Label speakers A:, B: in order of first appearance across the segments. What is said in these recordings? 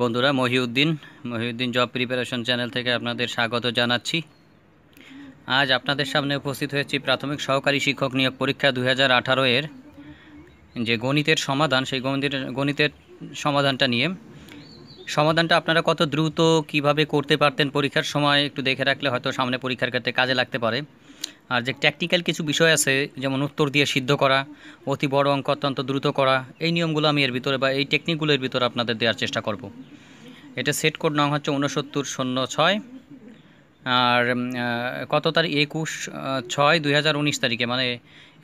A: বন্ধুরা Mohiuddin Mohiuddin job preparation channel থেকে আপনাদের স্বাগত জানাচ্ছি আজ আপনাদের সামনে উপস্থিত হয়েছি প্রাথমিক সহকারী শিক্ষক নিয়োগ পরীক্ষা দু হাজার এর যে গণিতের সমাধান সেই গণিতের গণিতের সমাধানটা নিয়ে সমাধানটা আপনারা কত দ্রুত কিভাবে করতে পারতেন পরীক্ষার সময় একটু দেখে রাখলে হয়তো সামনে পরীক্ষার ক্ষেত্রে কাজে লাগতে পারে আর যে ট্যাকটিক্যাল কিছু বিষয় আছে যেমন উত্তর দিয়ে সিদ্ধ করা অতি বড় অঙ্ক অত্যন্ত দ্রুত করা এই নিয়মগুলো আমি এর ভিতরে বা এই টেকনিকগুলোর ভিতরে আপনাদের দেওয়ার চেষ্টা করব। এটা সেট কোড নাম হচ্ছে উনসত্তর শূন্য ছয় আর কত তারিখ একুশ ছয় দুই তারিখে মানে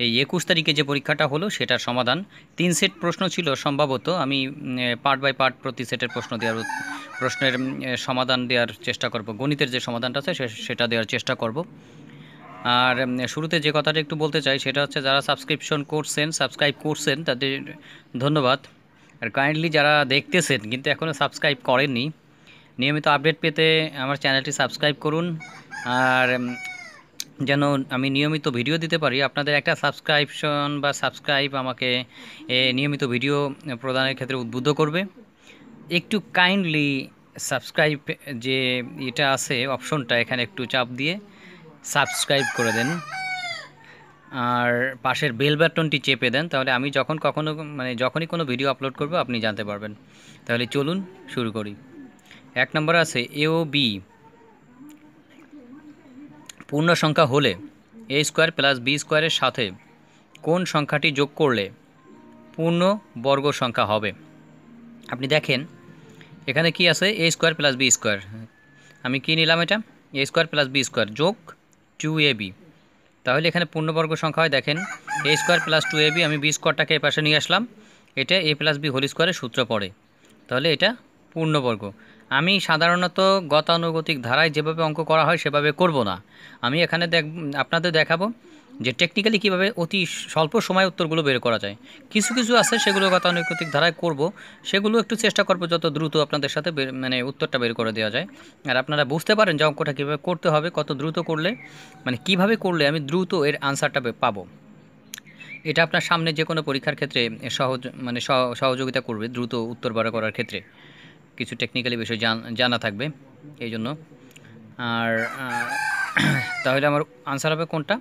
A: এই একুশ তারিখে যে পরীক্ষাটা হলো সেটার সমাধান তিন সেট প্রশ্ন ছিল সম্ভবত আমি পার্ট বাই পার্ট প্রতি সেটের প্রশ্ন দেওয়ার প্রশ্নের সমাধান দেওয়ার চেষ্টা করব গণিতের যে সমাধানটা আছে সেটা দেওয়ার চেষ্টা করব আর শুরুতে যে কথাটা একটু বলতে চাই সেটা হচ্ছে যারা সাবস্ক্রিপশন করছেন সাবস্ক্রাইব করছেন তাদের ধন্যবাদ আর কাইন্ডলি যারা দেখতেছেন কিন্তু এখনও সাবস্ক্রাইব করেননি নিয়মিত আপডেট পেতে আমার চ্যানেলটি সাবস্ক্রাইব করুন আর যেন আমি নিয়মিত ভিডিও দিতে পারি আপনাদের একটা সাবস্ক্রাইপশন বা সাবস্ক্রাইব আমাকে নিয়মিত ভিডিও প্রদানের ক্ষেত্রে উদ্বুদ্ধ করবে একটু কাইন্ডলি সাবস্ক্রাইব যে এটা আছে অপশনটা এখানে একটু চাপ দিয়ে সাবস্ক্রাইব করে দেন আর পাশের বেল বাটনটি চেপে দেন তাহলে আমি যখন কখনো মানে যখনই কোনো ভিডিও আপলোড করব আপনি জানতে পারবেন তাহলে চলুন শুরু করি এক নম্বর আছে এও বি পূর্ণ সংখ্যা হলে এ স্কোয়ার প্লাস বি স্কোয়ারের সাথে কোন সংখ্যাটি যোগ করলে পূর্ণ বর্গ সংখ্যা হবে আপনি দেখেন এখানে কি আছে A square plus B square আমি কি নিলাম এটা A square plus B square যোগ টু এ বি তাহলে এখানে পূর্ণবর্গ সংখ্যা হয় দেখেন A square plus two A B আমি বি স্কোয়ারটাকে এ পাশে নিয়ে আসলাম এটা এ প্লাস বি হোল স্কোয়ারের সূত্র পড়ে তাহলে এটা পূর্ণবর্গ আমি সাধারণত গতানুগতিক ধারায় যেভাবে অঙ্ক করা হয় সেভাবে করব না আমি এখানে দেখ আপনাদের দেখাবো যে টেকনিক্যালি কীভাবে অতি স্বল্প সময়ে উত্তরগুলো বের করা যায় কিছু কিছু আছে সেগুলো গতানুগতিক ধারায় করব সেগুলো একটু চেষ্টা করবো যত দ্রুত আপনাদের সাথে মানে উত্তরটা বের করে দেওয়া যায় আর আপনারা বুঝতে পারেন যে অঙ্কটা কীভাবে করতে হবে কত দ্রুত করলে মানে কিভাবে করলে আমি দ্রুত এর আনসারটা পাবো এটা আপনার সামনে যে কোনো পরীক্ষার ক্ষেত্রে সহজ মানে সহযোগিতা করবে দ্রুত উত্তর বার করার ক্ষেত্রে কিছু টেকনিক্যালি বিষয় জানা থাকবে এই জন্য আর তাহলে আমার আনসার হবে কোনটা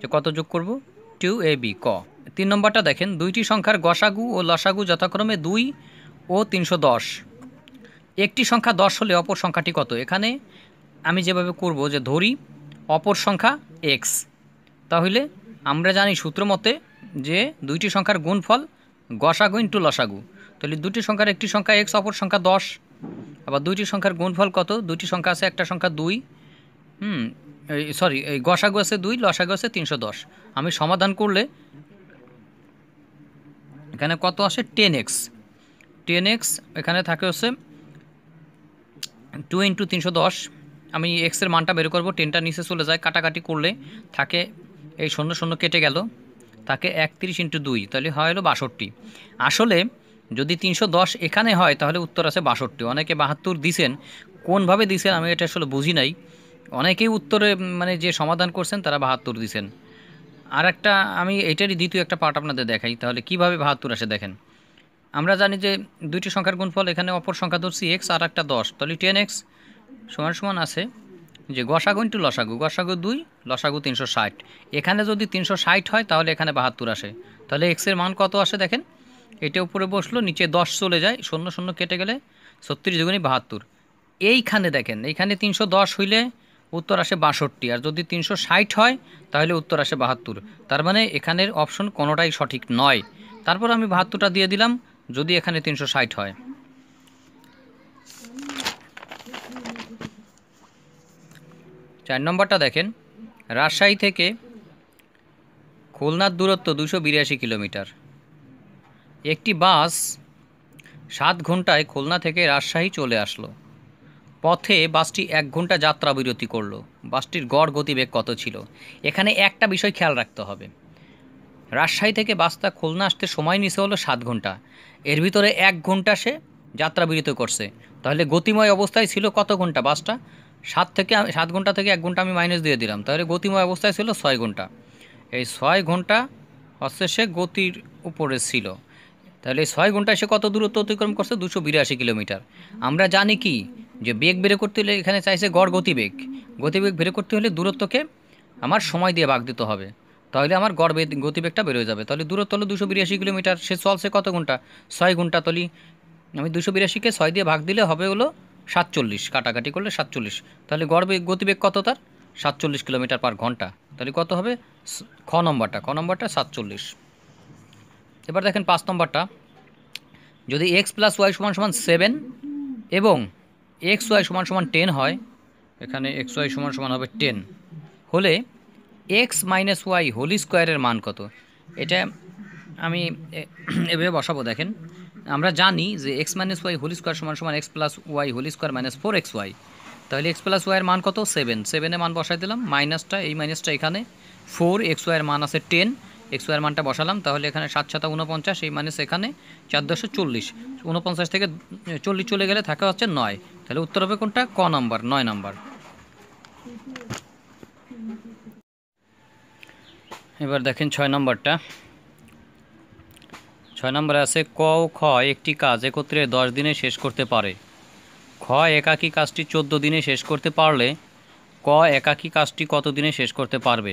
A: যে কত যোগ করব টু এ বি ক তিন নম্বরটা দেখেন দুইটি সংখ্যার গসাগু ও লসাগু যথাক্রমে দুই ও তিনশো দশ একটি সংখ্যা দশ হলে অপর সংখ্যাটি কত এখানে আমি যেভাবে করব যে ধরি অপর সংখ্যা এক্স তাহলে আমরা জানি সূত্র মতে যে দুইটি সংখ্যার গুণফল গসাগু ইন্টু লসাগু তাহলে দুটি সংখ্যার একটি সংখ্যা এক্স অপর সংখ্যা দশ আবার দুইটি সংখ্যার গুণফল কত দুইটি সংখ্যা আছে একটা সংখ্যা দুই হুম সরি এই গসাগু আছে দুই লসাগু আছে তিনশো দশ আমি সমাধান করলে এখানে কত আসে টেন এক্স টেন এক্স এখানে থাকে হচ্ছে টু ইন্টু তিনশো দশ আমি এক্সের মানটা বের করবো টেনটা নিচে চলে যায় কাটাকাটি করলে থাকে এই শূন্য শূন্য কেটে গেল তাকে একত্রিশ ইন্টু দুই তাহলে হয় হলো বাষট্টি আসলে যদি তিনশো দশ এখানে হয় তাহলে উত্তর আছে বাষট্টি অনেকে বাহাত্তর দিছেন কোনভাবে দিছেন আমি এটা আসলে বুঝি নাই অনেকেই উত্তরে মানে যে সমাধান করছেন তারা বাহাত্তর দিছেন আর একটা আমি এটারই দ্বিতীয় একটা পার্ট আপনাদের দেখাই তাহলে কিভাবে বাহাত্তর আসে দেখেন আমরা জানি যে দুইটি সংখ্যার গুণফল এখানে অপর সংখ্যা ধরছি এক্স আর একটা দশ তাহলে টেন এক্স সমান সমান আছে যে গসাগু ইন্টু লসাগু গসাগু দুই লসাগু তিনশো ষাট এখানে যদি তিনশো ষাট হয় তাহলে এখানে বাহাত্তর আসে তাহলে এক্সের মান কত আসে দেখেন এটা উপরে বসলো নিচে দশ চলে যায় শূন্য শূন্য কেটে গেলে ছত্রিশ দুগুণি বাহাত্তর এইখানে দেখেন এইখানে তিনশো দশ হইলে উত্তর আসে বাষট্টি আর যদি তিনশো ষাট হয় তাহলে উত্তর আসে বাহাত্তর তার মানে এখানের অপশন কোনোটাই সঠিক নয় তারপর আমি বাহাত্তরটা দিয়ে দিলাম যদি এখানে তিনশো ষাট হয় চার নম্বরটা দেখেন রাজশাহী থেকে খুলনার দূরত্ব দুশো বিরাশি কিলোমিটার একটি বাস সাত ঘন্টায় খুলনা থেকে রাজশাহী চলে আসলো পথে বাসটি এক ঘন্টা যাত্রা বিরতি করল বাসটির গড় গতিবেগ কত ছিল এখানে একটা বিষয় খেয়াল রাখতে হবে রাজশাহী থেকে বাসটা খুলনা আসতে সময় নিছে হলো সাত ঘন্টা এর ভিতরে এক ঘন্টা সে যাত্রা বিরতি করছে তাহলে গতিময় অবস্থায় ছিল কত ঘন্টা বাসটা সাত থেকে সাত ঘন্টা থেকে এক ঘন্টা আমি মাইনাস দিয়ে দিলাম তাহলে গতিময় অবস্থায় ছিল ছয় ঘন্টা এই ছয় ঘন্টা হচ্ছে সে গতির উপরে ছিল তাহলে ছয় ঘন্টায় সে কত দূরত্ব অতিক্রম করছে দুশো বিরাশি কিলোমিটার আমরা জানি কি যে বেগ বের করতে হলে এখানে চাইছে গড় গতিবেগ গতিবেগ বের করতে হলে দূরত্বকে আমার সময় দিয়ে ভাগ দিতে হবে তাহলে আমার গড় গতিবেগটা বেরোয় যাবে তাহলে দূরত্ব হলো দুশো বিরাশি কিলোমিটার সে চলছে কত ঘন্টা ছয় ঘন্টা তলি আমি দুশো বিরাশিকে ছয় দিয়ে ভাগ দিলে হবে হলো সাতচল্লিশ কাটাকাটি করলে সাতচল্লিশ তাহলে গড় বেগ গতিবেগ কত তার সাতচল্লিশ কিলোমিটার পার ঘন্টা তাহলে কত হবে খ নম্বরটা খ নম্বরটা সাতচল্লিশ এবার দেখেন পাঁচ নম্বরটা যদি এক্স প্লাস ওয়াই সমান সমান সেভেন এবং এক্স ওয়াই সমান সমান টেন হয় এখানে এক্স ওয়াই সমান সমান হবে টেন হলে এক্স মাইনাস ওয়াই হোলি স্কোয়ারের মান কত এটা আমি এভাবে বসাবো দেখেন আমরা জানি যে X minus Y whole square সমান সমান X plus Y whole square minus four X Y তাহলে এক্স প্লাস ওয়াইয়ের মান কত সেভেন সেভেনের মান বসাই দিলাম মাইনাসটা এই মাইনাসটা এখানে ফোর এক্স ওয়াইয়ের মান আছে টেন এক্স ওয়ার মানটা বসালাম তাহলে এখানে সাত সাতা উনপঞ্চাশ এই মানে সেখানে চার দশে চল্লিশ উনপঞ্চাশ থেকে চল্লিশ চলে গেলে থাকা হচ্ছে নয় তাহলে উত্তর হবে কোনটা ক নম্বর নয় নম্বর এবার দেখেন ছয় নম্বরটা ছয় নম্বর আছে ক ও খ একটি কাজ একত্রে দশ দিনে শেষ করতে পারে খ একাকী কাজটি চোদ্দ দিনে শেষ করতে পারলে ক একাকী কাজটি কত দিনে শেষ করতে পারবে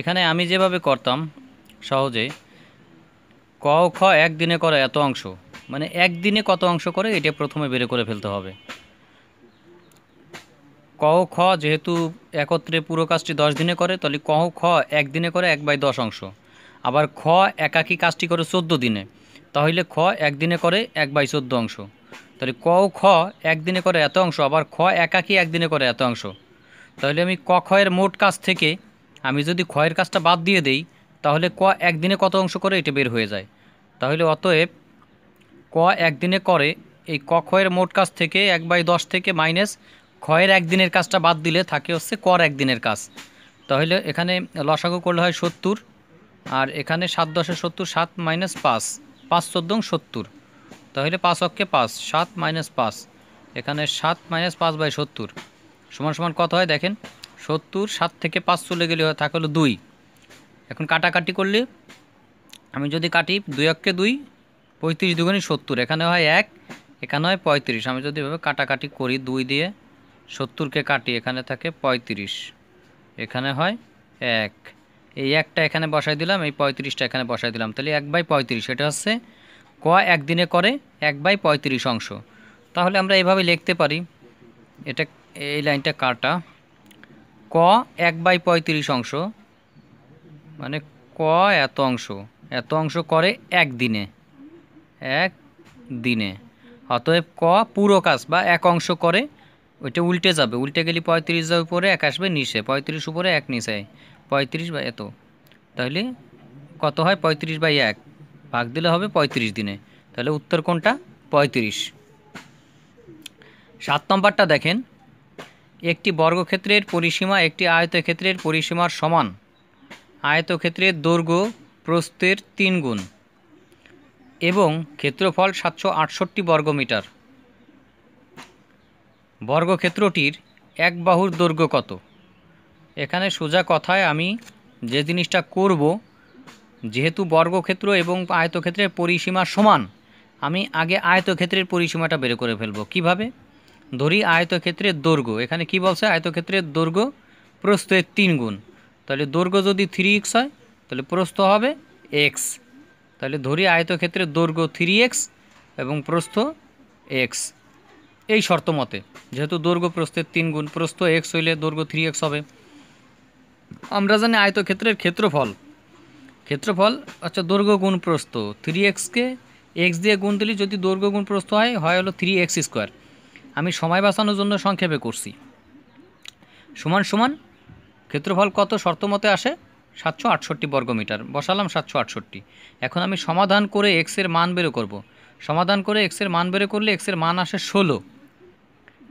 A: এখানে আমি যেভাবে করতাম সহজে ক খ একদিনে করে এত অংশ মানে একদিনে কত অংশ করে এটা প্রথমে বের করে ফেলতে হবে ক খ যেহেতু একত্রে পুরো কাজটি দশ দিনে করে তাহলে ক খ একদিনে করে এক বাই দশ অংশ আবার খ একাকী কাজটি করে চোদ্দো দিনে তাহলে খ একদিনে করে এক বাই চোদ্দো অংশ তাহলে ক খ একদিনে করে এত অংশ আবার খ একাকী একদিনে করে এত অংশ তাহলে আমি ক খয়ের মোট কাজ থেকে আমি যদি খয়ের কাজটা বাদ দিয়ে দেই তাহলে ক একদিনে কত অংশ করে এটা বের হয়ে যায় তাহলে অতএব ক একদিনে করে এই ক ক্ষয়ের মোট কাজ থেকে এক বাই দশ থেকে মাইনাস ক্ষয়ের একদিনের কাজটা বাদ দিলে থাকে হচ্ছে কর একদিনের কাজ তাহলে এখানে লসাগু করলে হয় সত্তর আর এখানে সাত দশে সত্তর সাত মাইনাস পাঁচ পাঁচ চোদ্দং সত্তর তাহলে পাঁচ অক্ষে পাঁচ সাত মাইনাস পাঁচ এখানে সাত মাইনাস পাঁচ বাই সত্তর সমান সমান কত হয় দেখেন সত্তর সাত থেকে পাঁচ চলে গেলে থাকে হলো দুই এখন কাটাকাটি করলে আমি যদি কাটি দুই অক্ষে দুই পঁয়ত্রিশ দুগুণে সত্তর এখানে হয় এক এখানে হয় পঁয়ত্রিশ আমি যদি এভাবে কাটাকাটি করি দুই দিয়ে সত্তরকে কাটি এখানে থাকে পঁয়ত্রিশ এখানে হয় এক এই একটা এখানে বসাই দিলাম এই পঁয়ত্রিশটা এখানে বসাই দিলাম তাহলে এক বাই পঁয়ত্রিশ এটা হচ্ছে ক একদিনে করে এক বাই পঁয়ত্রিশ অংশ তাহলে আমরা এভাবে লিখতে পারি এটা এই লাইনটা কাটা ক এক বাই পঁয়ত্রিশ অংশ মানে ক এত অংশ এত অংশ করে এক দিনে এক দিনে অতএব ক পুরো কাজ বা এক অংশ করে ওইটা উল্টে যাবে উল্টে গেলে পঁয়ত্রিশ যাবে উপরে এক আসবে নিশে পঁয়ত্রিশ উপরে এক নিশায় পঁয়ত্রিশ বা এত তাহলে কত হয় পঁয়ত্রিশ বাই এক ভাগ দিলে হবে পঁয়ত্রিশ দিনে তাহলে উত্তর কোনটা পঁয়ত্রিশ সাত নম্বরটা দেখেন একটি বর্গক্ষেত্রের পরিসীমা একটি আয়তক্ষেত্রের পরিসীমার সমান আয়তক্ষেত্রের দৈর্ঘ্য প্রস্থের তিন গুণ এবং ক্ষেত্রফল সাতশো আটষট্টি বর্গমিটার বর্গক্ষেত্রটির এক বাহুর দৈর্ঘ্য কত এখানে সোজা কথায় আমি যে জিনিসটা করব যেহেতু বর্গক্ষেত্র এবং আয়তক্ষেত্রের পরিসীমা সমান আমি আগে আয়তক্ষেত্রের পরিসীমাটা বের করে ফেলব কিভাবে ধরি আয়তক্ষেত্রের দৈর্ঘ্য এখানে কি বলছে আয়তক্ষেত্রের দৈর্ঘ্য প্রস্তের তিন গুণ তাহলে দৈর্ঘ্য যদি থ্রি এক্স হয় তাহলে প্রস্থ হবে এক্স তাহলে ধরি আয়তক্ষেত্রে দৈর্ঘ্য থ্রি এক্স এবং প্রস্থ এক্স এই শর্ত মতে যেহেতু দৈর্ঘ্য প্রস্থের তিন গুণ প্রস্থ এক্স হইলে দৈর্ঘ্য থ্রি এক্স হবে আমরা জানি আয়তক্ষেত্রের ক্ষেত্রফল ক্ষেত্রফল আচ্ছা দৈর্ঘ্য গুণ প্রস্থ থ্রি এক্সকে এক্স দিয়ে গুণ দিলে যদি দৈর্ঘ্য গুণ প্রস্থ হয় হয় হলো থ্রি এক্স স্কোয়ার আমি সময় বাঁচানোর জন্য সংক্ষেপে করছি সমান সমান ক্ষেত্রফল কত শর্তমতে আসে সাতশো আটষট্টি বর্গমিটার বসালাম সাতশো আটষট্টি এখন আমি সমাধান করে এক্সের মান বেরো করব। সমাধান করে এক্সের মান বেরো করলে এক্সের মান আসে ষোলো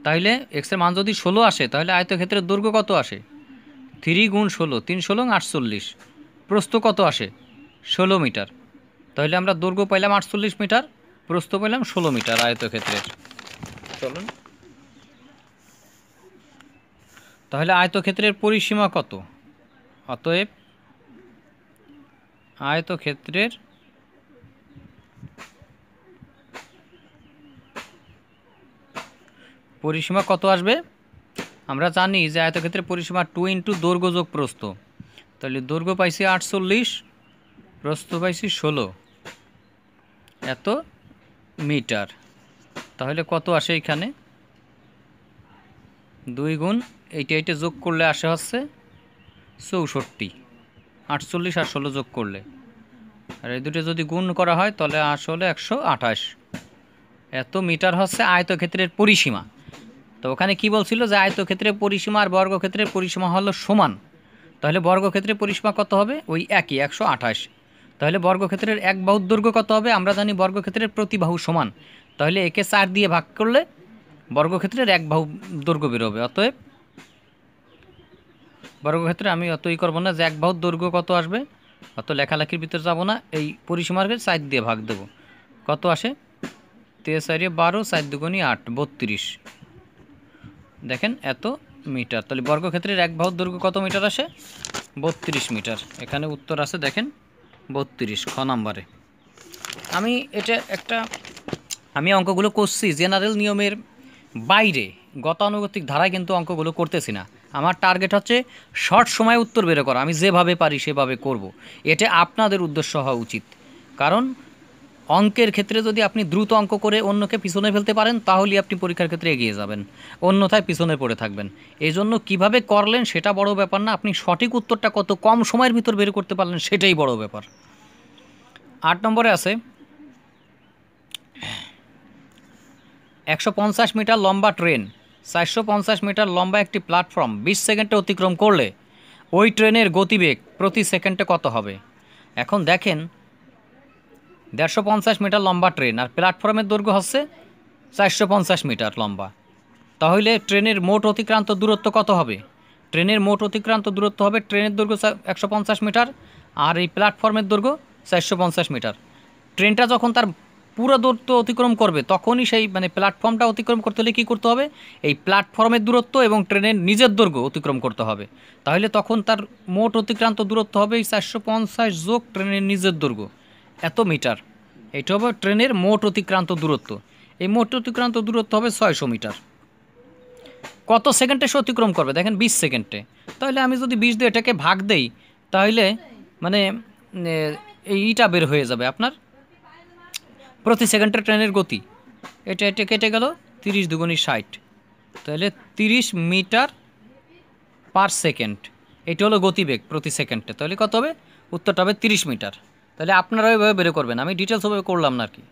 A: তাহলে এক্সের মান যদি ষোলো আসে তাহলে আয়তক্ষেত্রের দৈর্ঘ্য কত আসে থ্রি গুণ ষোলো তিন ষোলো আটচল্লিশ প্রস্থ কত আসে ষোলো মিটার তাহলে আমরা দৈর্ঘ্য পাইলাম আটচল্লিশ মিটার প্রস্থ পাইলাম ষোলো মিটার আয়তক্ষেত্রের চলুন তাহলে আয়তক্ষেত্রের পরিসীমা কত অতএব আয়তক্ষেত্রের পরিসীমা কত আসবে আমরা জানি যে আয়তক্ষেত্রের পরিসীমা টু ইন্টু দৈর্ঘ্য যোগ প্রস্থ তাহলে দৈর্ঘ্য পাইছি আটচল্লিশ প্রস্থ পাইছি ষোলো এত মিটার তাহলে কত আসে এখানে দুই গুণ এইটা এইটা যোগ করলে আসে হচ্ছে চৌষট্টি আটচল্লিশ আর ষোলো যোগ করলে আর এই দুটো যদি গুণ করা হয় তাহলে আসলে একশো আঠাশ এত মিটার হচ্ছে আয়তক্ষেত্রের পরিসীমা তো ওখানে কি বলছিল যে আয়তক্ষেত্রের পরিসীমা আর বর্গক্ষেত্রের পরিসীমা হলো সমান তাহলে বর্গক্ষেত্রের পরিসীমা কত হবে ওই একই একশো আঠাশ তাহলে বর্গক্ষেত্রের এক বাহু দৈর্ঘ্য কত হবে আমরা জানি বর্গক্ষেত্রের প্রতি বাহু সমান তাহলে একে চার দিয়ে ভাগ করলে বর্গক্ষেত্রের এক বাহু দৈর্ঘ্য বেরোবে অতএব বর্গক্ষেত্রে আমি অতই করবো না যে এক বাহুর দৈর্ঘ্য কত আসবে অত লেখালেখির ভিতরে যাবো না এই পরিসীমার্গের সাইড দিয়ে ভাগ দেবো কত আসে তে সাইডে বারো সাইড দুগুণি আট বত্রিশ দেখেন এত মিটার তাহলে বর্গক্ষেত্রের এক বাহুর দৈর্ঘ্য কত মিটার আসে বত্রিশ মিটার এখানে উত্তর আছে দেখেন বত্রিশ খ নাম্বারে আমি এটা একটা আমি অঙ্কগুলো করছি জেনারেল নিয়মের বাইরে গতানুগতিক ধারায় কিন্তু অঙ্কগুলো করতেছি না আমার টার্গেট হচ্ছে শর্ট সময়ে উত্তর বের করা আমি যেভাবে পারি সেভাবে করব। এটা আপনাদের উদ্দেশ্য হওয়া উচিত কারণ অঙ্কের ক্ষেত্রে যদি আপনি দ্রুত অঙ্ক করে অন্যকে পিছনে ফেলতে পারেন তাহলে আপনি পরীক্ষার ক্ষেত্রে এগিয়ে যাবেন অন্যথায় পিছনে পড়ে থাকবেন এই জন্য কীভাবে করলেন সেটা বড় ব্যাপার না আপনি সঠিক উত্তরটা কত কম সময়ের ভিতর বের করতে পারলেন সেটাই বড় ব্যাপার আট নম্বরে আছে একশো মিটার লম্বা ট্রেন চারশো মিটার লম্বা একটি প্ল্যাটফর্ম বিশ সেকেন্ডে অতিক্রম করলে ওই ট্রেনের গতিবেগ প্রতি সেকেন্ডে কত হবে এখন দেখেন দেড়শো মিটার লম্বা ট্রেন আর প্ল্যাটফর্মের দৈর্ঘ্য হচ্ছে চারশো মিটার লম্বা তাহলে ট্রেনের মোট অতিক্রান্ত দূরত্ব কত হবে ট্রেনের মোট অতিক্রান্ত দূরত্ব হবে ট্রেনের দৈর্ঘ্য একশো মিটার আর এই প্ল্যাটফর্মের দৈর্ঘ্য চারশো মিটার ট্রেনটা যখন তার পুরো দূরত্ব অতিক্রম করবে তখনই সেই মানে প্ল্যাটফর্মটা অতিক্রম করতে হলে কী করতে হবে এই প্ল্যাটফর্মের দূরত্ব এবং ট্রেনের নিজের দৈর্ঘ্য অতিক্রম করতে হবে তাহলে তখন তার মোট অতিক্রান্ত দূরত্ব হবে এই চারশো পঞ্চাশ যোগ ট্রেনের নিজের দৈর্ঘ্য এত মিটার এটা হবে ট্রেনের মোট অতিক্রান্ত দূরত্ব এই মোট অতিক্রান্ত দূরত্ব হবে ছয়শো মিটার কত সেকেন্ডে সে অতিক্রম করবে দেখেন বিশ সেকেন্ডে তাহলে আমি যদি বিশ দিয়ে এটাকে ভাগ দেই তাহলে মানে এইটা বের হয়ে যাবে আপনার প্রতি সেকেন্ডে ট্রেনের গতি এটা এটা কেটে গেল তিরিশ দুগুণি ষাট তাহলে তিরিশ মিটার পার সেকেন্ড এটা হলো গতিবেগ প্রতি সেকেন্ডে তাহলে কত হবে উত্তরটা হবে তিরিশ মিটার তাহলে আপনারা ওইভাবে বের করবেন আমি ডিটেলস ওভাবে করলাম না আর কি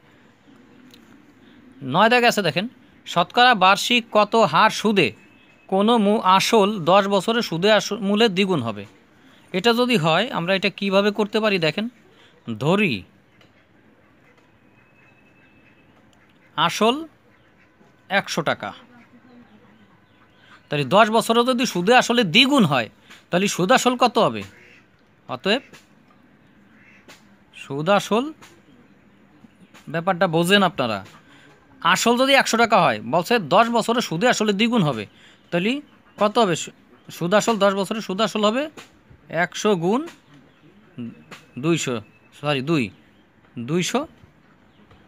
A: নয় দেখা আছে দেখেন শতকরা বার্ষিক কত হার সুদে কোনো মু আসল দশ বছরে সুদে আসল মূলের দ্বিগুণ হবে এটা যদি হয় আমরা এটা কিভাবে করতে পারি দেখেন ধরি আসল একশো টাকা তাহলে দশ বছরে যদি সুদে আসলে দ্বিগুণ হয় তাহলে সুদ আসল কত হবে অতএব সুদ আসল ব্যাপারটা বোঝেন আপনারা আসল যদি একশো টাকা হয় বলছে দশ বছরে সুদে আসলে দ্বিগুণ হবে তাহলে কত হবে সুদ আসল দশ বছরে সুদ আসল হবে একশো গুণ দুইশো সরি দুই দুইশো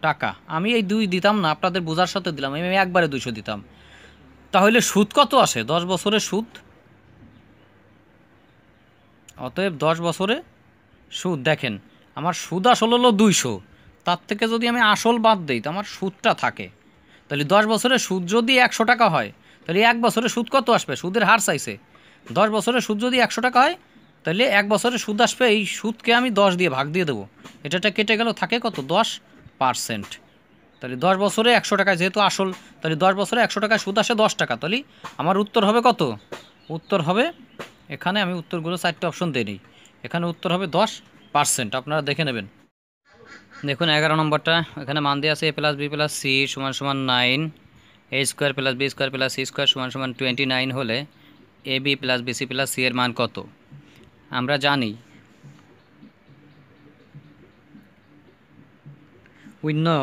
A: টাকা আমি এই দুই দিতাম না আপনাদের বোঝার সাথে দিলাম আমি একবারে দুশো দিতাম তাহলে সুদ কত আসে দশ বছরে সুদ অতএব দশ বছরে সুদ দেখেন আমার সুদ আসল হলো দুইশো তার থেকে যদি আমি আসল বাদ দিই তো আমার সুদটা থাকে তাহলে দশ বছরে সুদ যদি একশো টাকা হয় তাহলে এক বছরে সুদ কত আসবে সুদের হার চাইছে দশ বছরে সুদ যদি একশো টাকা হয় তাহলে এক বছরে সুদ আসবে এই সুদকে আমি দশ দিয়ে ভাগ দিয়ে দেবো এটা কেটে গেল থাকে কত দশ পার্সেন্ট তাহলে দশ বছরে একশো টাকা যেহেতু আসল তাহলে দশ বছরে একশো টাকায় সুদ আসে দশ টাকা তাহলে আমার উত্তর হবে কত উত্তর হবে এখানে আমি উত্তরগুলো চারটে অপশন দিই এখানে উত্তর হবে দশ পার্সেন্ট আপনারা দেখে নেবেন দেখুন এগারো নম্বরটা এখানে মান দিয়ে আছে A plus B plus C সমান সমান nine A square plus B square plus C square সমান সমান টোয়েন্টি নাইন হলে A B plus BC plus C এর মান কত আমরা জানি we know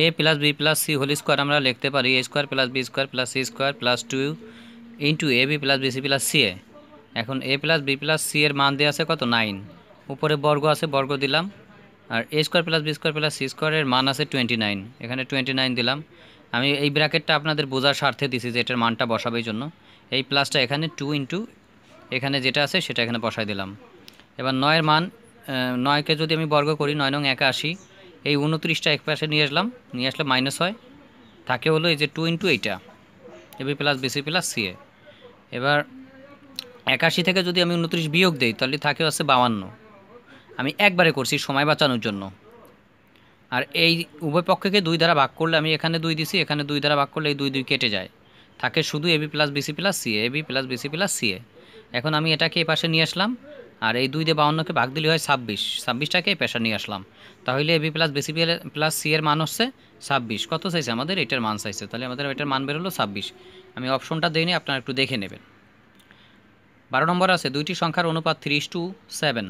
A: A plus B plus C whole square আমরা লিখতে পারি A square plus B square plus C square plus two into A B plus BC plus C A এখন A plus B plus C এর মান দেওয়া আছে কত nine উপরে বর্গ আছে বর্গ দিলাম আর A square plus B square plus C স্কোয়ারের মান আছে টোয়েন্টি নাইন এখানে টোয়েন্টি নাইন দিলাম আমি এই ব্র্যাকেটটা আপনাদের বোঝার স্বার্থে দিছি যে এটার মানটা বসাবের জন্য এই প্লাসটা এখানে টু ইন্টু এখানে যেটা আছে সেটা এখানে বসাই দিলাম এবার নয়ের মান নয়কে যদি আমি বর্গ করি নয় নং একাশি এই উনত্রিশটা এক পাশে নিয়ে আসলাম নিয়ে আসলে মাইনাস হয় থাকে হলো এই যে টু ইন্টু এইটা AB plus BC plus C A এবার একাশি থেকে যদি আমি উনত্রিশ বিয়োগ দিই তাহলে থাকে আছে বাউান্ন আমি একবারে করছি সময় বাঁচানোর জন্য আর এই উভয় পক্ষকে দুই দ্বারা ভাগ করলে আমি এখানে দুই দিছি এখানে দুই দ্বারা ভাগ করলে এই দুই দুই কেটে যায় থাকে শুধু AB plus BC plus A AB plus BC plus A এখন আমি এটাকে এ পাশে নিয়ে আসলাম আর এই দুই দিয়ে বাউন্নকে ভাগ দিলে হয় ছাব্বিশ ছাব্বিশটাকে পেশা নিয়ে আসলাম তাহলে AB plus BC B plus C এর মান হচ্ছে ছাব্বিশ কত চাইছে আমাদের এটার মান চাইছে তাহলে আমাদের এটার মান বেরোলো ছাব্বিশ আমি অপশনটা দিইনি আপনারা একটু দেখে নেবেন বারো নম্বর আছে দুইটি সংখ্যার অনুপাত থ্রি টু সেভেন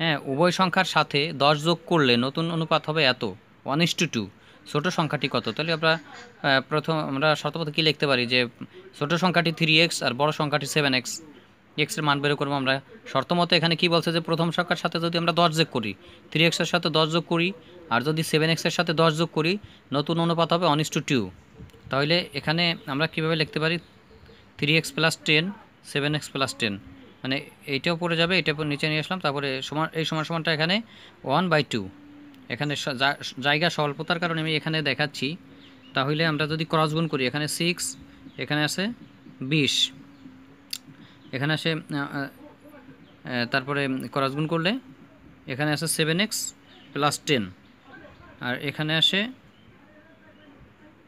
A: হ্যাঁ উভয় সংখ্যার সাথে দশ যোগ করলে নতুন অনুপাত হবে এত ওয়ান ইস টু টু ছোটো সংখ্যাটি কত তাহলে আমরা প্রথম আমরা শর্তপথে কী লিখতে পারি যে ছোটো সংখ্যাটি থ্রি এক্স আর বড় সংখ্যাটি সেভেন এক্স এক্সের মান বের করবো আমরা শর্ত মতো এখানে কি বলছে যে প্রথম সংখ্যার সাথে যদি আমরা দশ যোগ করি থ্রি এক্সের সাথে দশ যোগ করি আর যদি সেভেন এক্সের সাথে দশ যোগ করি নতুন অনুপাত হবে অনিস টু টু তাহলে এখানে আমরা কিভাবে লিখতে পারি three X plus ten seven X plus ten মানে এইটাও পড়ে যাবে এটা নিচে নিয়ে আসলাম তারপরে সমান এই সমান সমানটা এখানে ওয়ান বাই টু এখানে জায়গা স্বল্পতার কারণে আমি এখানে দেখাচ্ছি তাহলে আমরা যদি ক্রস গুণ করি এখানে সিক্স এখানে আছে বিশ এখানে আসে তারপরে করাজগুণ করলে এখানে আসে সেভেন এক্স প্লাস টেন আর এখানে আসে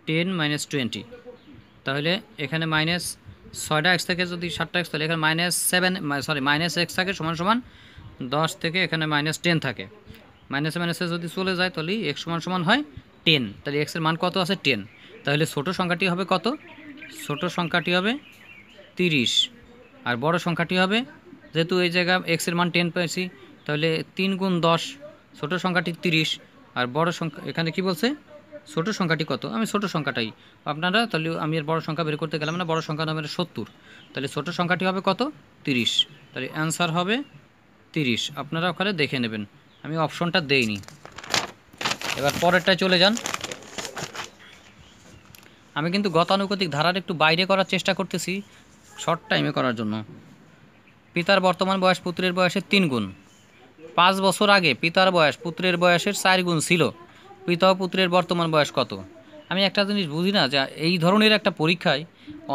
A: টেন মাইনাস টোয়েন্টি তাহলে এখানে মাইনাস ছয়টা এক্স থেকে যদি সাতটা এক্স তাহলে এখানে minus seven sorry minus X থাকে সমান সমান দশ থেকে এখানে মাইনাস টেন থাকে মাইনাসে মাইনাসে যদি চলে যায় তাহলে এক্স সমান সমান হয় টেন তাহলে এক্সের মান কত আছে টেন তাহলে ছোটো সংখ্যাটি হবে কত ছোট সংখ্যাটি হবে তিরিশ আর বড় সংখ্যাটি হবে যেহেতু এই জায়গা এক্সের মান টেন পেয়েছি তাহলে তিন গুণ দশ ছোটো সংখ্যাটি তিরিশ আর বড় সংখ্যা এখানে কি বলছে ছোট সংখ্যাটি কত আমি ছোট সংখ্যাটাই আপনারা তাহলে আমি আর বড় সংখ্যা বের করতে গেলাম না বড় সংখ্যা নামের সত্তর তাহলে ছোট সংখ্যাটি হবে কত তিরিশ তাহলে অ্যান্সার হবে তিরিশ আপনারা ওখানে দেখে নেবেন আমি অপশনটা দেইনি এবার পরেরটায় চলে যান আমি কিন্তু গতানুগতিক ধারার একটু বাইরে করার চেষ্টা করতেছি শর্ট টাইমে করার জন্য পিতার বর্তমান বয়স পুত্রের বয়সের তিন গুণ পাঁচ বছর আগে পিতার বয়স পুত্রের বয়সের চার গুণ ছিল পিতা পুত্রের বর্তমান বয়স কত আমি একটা জিনিস বুঝি না যে এই ধরনের একটা পরীক্ষায়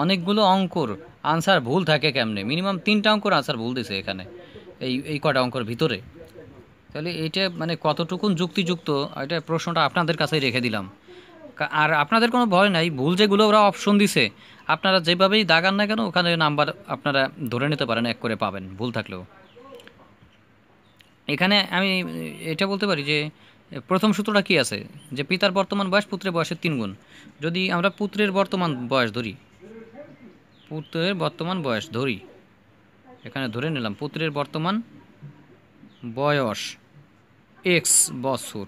A: অনেকগুলো অঙ্কর আনসার ভুল থাকে কেমনে মিনিমাম তিনটা অঙ্কর আনসার ভুল দিছে এখানে এই এই কটা অঙ্কর ভিতরে তাহলে এটা মানে কতটুকুন যুক্তিযুক্ত এটা প্রশ্নটা আপনাদের কাছেই রেখে দিলাম আর আপনাদের কোনো ভয় নাই ভুল যেগুলো ওরা অপশন দিছে আপনারা যেভাবেই দাগান না কেন ওখানে নাম্বার আপনারা ধরে নিতে পারেন এক করে পাবেন ভুল থাকলেও এখানে আমি এটা বলতে পারি যে প্রথম সূত্রটা কি আছে যে পিতার বর্তমান বয়স পুত্রের বয়সের তিন গুণ যদি আমরা পুত্রের বর্তমান বয়স ধরি পুত্রের বর্তমান বয়স ধরি এখানে ধরে নিলাম পুত্রের বর্তমান বয়স এক্স বছর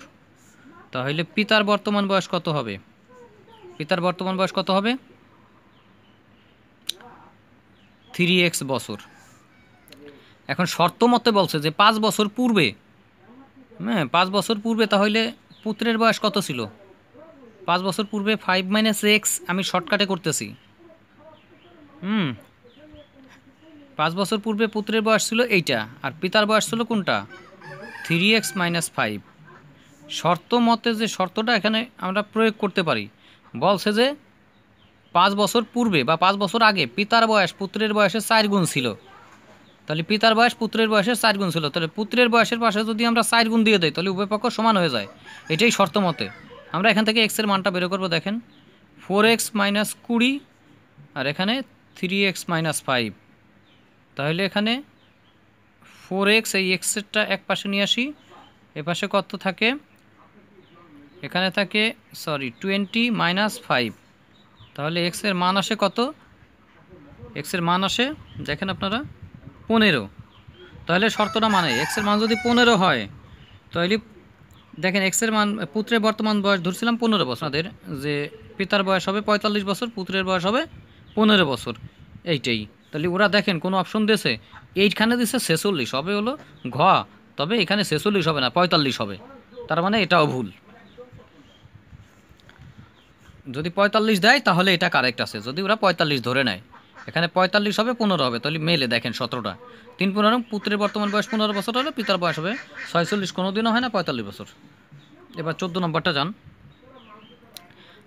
A: তাহলে পিতার বর্তমান বয়স কত হবে পিতার বর্তমান বয়স কত হবে থ্রি এক্স বছর এখন শর্ত মতে বলছে যে পাঁচ বছর পূর্বে হ্যাঁ পাঁচ বছর পূর্বে তাহলে পুত্রের বয়স কত ছিল পাঁচ বছর পূর্বে ফাইভ মাইনাস এক্স আমি শর্টকাটে করতেছি হুম পাঁচ বছর পূর্বে পুত্রের বয়স ছিল এইটা আর পিতার বয়স ছিল কোনটা থ্রি এক্স মাইনাস ফাইভ শর্ত মতে যে শর্তটা এখানে আমরা প্রয়োগ করতে পারি বলছে যে পাঁচ বছর পূর্বে বা পাঁচ বছর আগে পিতার বয়স পুত্রের বয়সে চার গুণ ছিল তাহলে পিতার বয়স পুত্রের বয়সে চার গুণ ছিল তাহলে পুত্রের বয়সের পাশে যদি আমরা চার গুণ দিয়ে দিই তাহলে উভয় পক্ষ সমান হয়ে যায় এটাই শর্ত মতে আমরা এখান থেকে এক্সের মানটা বের করবো দেখেন ফোর এক্স মাইনাস কুড়ি আর এখানে থ্রি এক্স মাইনাস ফাইভ তাহলে এখানে ফোর এক্স এই এক্সেরটা এক পাশে নিয়ে আসি এ পাশে কত থাকে এখানে থাকে সরি টোয়েন্টি মাইনাস ফাইভ তাহলে এক্সের মান আসে কত এক্সের মান আসে দেখেন আপনারা পনেরো তাহলে শর্তটা মানে এক্সের মান যদি পনেরো হয় তাহলে দেখেন এক্সের মান পুত্রের বর্তমান বয়স ধরছিলাম পনেরো বছর আমাদের যে পিতার বয়স হবে পঁয়তাল্লিশ বছর পুত্রের বয়স হবে পনেরো বছর এইটাই তাহলে ওরা দেখেন কোনো অপশন দিয়েছে এইখানে দিছে ছেচল্লিশ হবে হলো ঘ তবে এখানে ছেচল্লিশ হবে না পঁয়তাল্লিশ হবে তার মানে এটাও ভুল যদি পঁয়তাল্লিশ দেয় তাহলে এটা কারেক্ট আছে যদি ওরা পঁয়তাল্লিশ ধরে নেয় এখানে পঁয়তাল্লিশ হবে পনেরো হবে তাহলে মেলে দেখেন সতেরোটা তিন পনেরো পুত্রের বর্তমান বয়স পনেরো বছর হলে পিতার বয়স হবে ছয়চল্লিশ কোনো দিনও হয় না পঁয়তাল্লিশ বছর এবার চোদ্দো নম্বরটা যান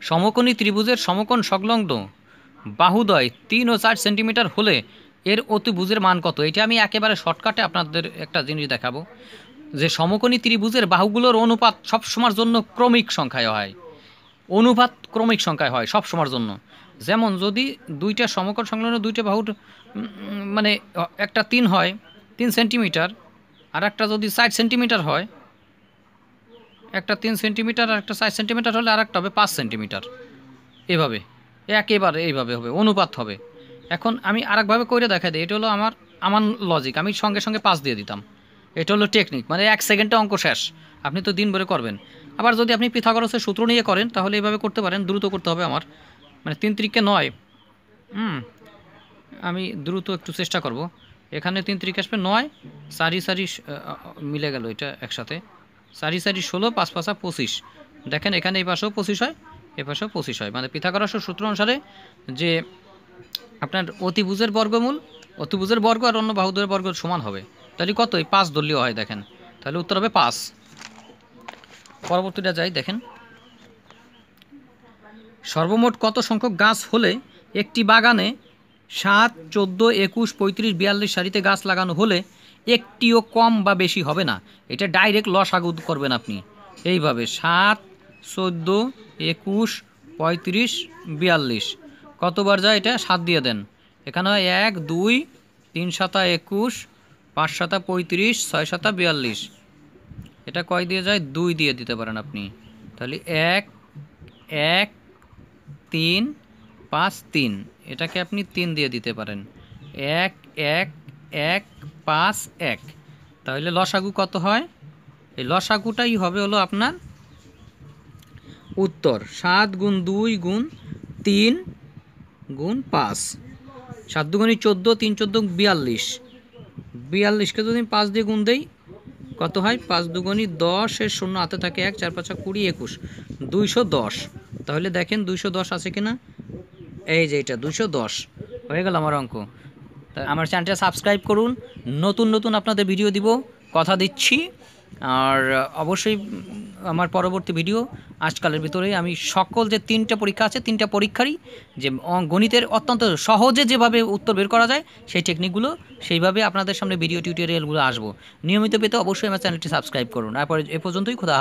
A: সমকোণী ত্রিভুজের সমকোণ সংলগ্ন বাহুদয় তিন ও চার সেন্টিমিটার হলে এর অতিভুজের মান কত এটা আমি একেবারে শর্টকাটে আপনাদের একটা জিনিস দেখাবো যে সমকোণী ত্রিভুজের বাহুগুলোর অনুপাত সবসময়ের জন্য ক্রমিক সংখ্যায় হয় অনুপাত ক্রমিক সংখ্যায় হয় সব সময়ের জন্য যেমন যদি দুইটা সমকর সংলগ্ন দুইটা বাহুর মানে একটা তিন হয় তিন সেন্টিমিটার আর একটা যদি ষাট সেন্টিমিটার হয় একটা তিন সেন্টিমিটার আর একটা ষাট সেন্টিমিটার হলে আর একটা হবে পাঁচ সেন্টিমিটার এভাবে একেবারে এইভাবে হবে অনুপাত হবে এখন আমি আরেকভাবে করে দেখা দিই এটা হলো আমার আমার লজিক আমি সঙ্গে সঙ্গে পাঁচ দিয়ে দিতাম এটা হলো টেকনিক মানে এক সেকেন্ডে অঙ্ক শেষ আপনি তো দিন ভরে করবেন আবার যদি আপনি পিথাগরসের সূত্র নিয়ে করেন তাহলে এইভাবে করতে পারেন দ্রুত করতে হবে আমার মানে তিন তিরিককে নয় হুম আমি দ্রুত একটু চেষ্টা করব এখানে তিন তিরিক আসবে নয় সারি সারি মিলে গেল এটা একসাথে সারি সারি ষোলো পাঁচ পাঁচা পঁচিশ দেখেন এখানে এই পাশেও পঁচিশ হয় এ পাশেও পঁচিশ হয় মানে পিথাগরসের সূত্র অনুসারে যে আপনার অতিভুজের বর্গমূল অতিভুজের বর্গ আর অন্য বাহুদের বর্গ সমান হবে তাহলে কত এই পাঁচ দলীয় হয় দেখেন তাহলে উত্তর হবে পাঁচ পরবর্তীটা যাই দেখেন সর্বমোট কত সংখ্যক গাছ হলে একটি বাগানে সাত চোদ্দো একুশ পঁয়ত্রিশ বিয়াল্লিশ সারিতে গাছ লাগানো হলে একটিও কম বা বেশি হবে না এটা ডাইরেক্ট লস আগুদ করবেন আপনি এইভাবে সাত চোদ্দো একুশ পঁয়ত্রিশ বিয়াল্লিশ কতবার যায় এটা সাত দিয়ে দেন এখানে এক দুই তিন সাতা একুশ পাঁচ পঁয়ত্রিশ ছয় সাতা বিয়াল্লিশ এটা কয় দিয়ে যায় দুই দিয়ে দিতে পারেন আপনি তাহলে এক এক তিন পাঁচ তিন এটাকে আপনি তিন দিয়ে দিতে পারেন এক এক এক পাঁচ এক তাহলে লসাগু কত হয় এই লসাগুটাই হবে হলো আপনার উত্তর সাত গুণ দুই গুণ তিন গুণ পাঁচ সাত দুগুণি চোদ্দো তিন চোদ্দো বিয়াল্লিশ বিয়াল্লিশকে যদি পাঁচ দিয়ে গুণ দেই কত হয় পাঁচ দুগুণি দশ এর শূন্য হাতে থাকে এক চার পাঁচা কুড়ি একুশ দুইশো দশ তাহলে দেখেন দুইশো দশ আছে কিনা এই যে এটা দুইশো দশ হয়ে গেল আমার অঙ্ক আমার চ্যানেলটা সাবস্ক্রাইব করুন নতুন নতুন আপনাদের ভিডিও দিব কথা দিচ্ছি আর অবশ্যই আমার পরবর্তী ভিডিও আজকালের ভিতরে আমি সকল যে তিনটা পরীক্ষা আছে তিনটা পরীক্ষারই যে গণিতের অত্যন্ত সহজে যেভাবে উত্তর বের করা যায় সেই টেকনিকগুলো সেইভাবে আপনাদের সামনে ভিডিও টিউটোরিয়ালগুলো আসবো নিয়মিত পেতে অবশ্যই আমার চ্যানেলটি সাবস্ক্রাইব করুন পরে এ পর্যন্তই খোদা